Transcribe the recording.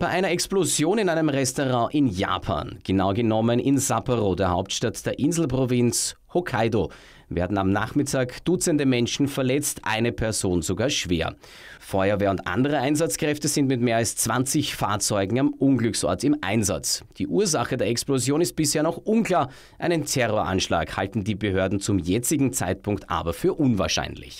Bei einer Explosion in einem Restaurant in Japan, genau genommen in Sapporo, der Hauptstadt der Inselprovinz Hokkaido, werden am Nachmittag Dutzende Menschen verletzt, eine Person sogar schwer. Feuerwehr und andere Einsatzkräfte sind mit mehr als 20 Fahrzeugen am Unglücksort im Einsatz. Die Ursache der Explosion ist bisher noch unklar. Einen Terroranschlag halten die Behörden zum jetzigen Zeitpunkt aber für unwahrscheinlich.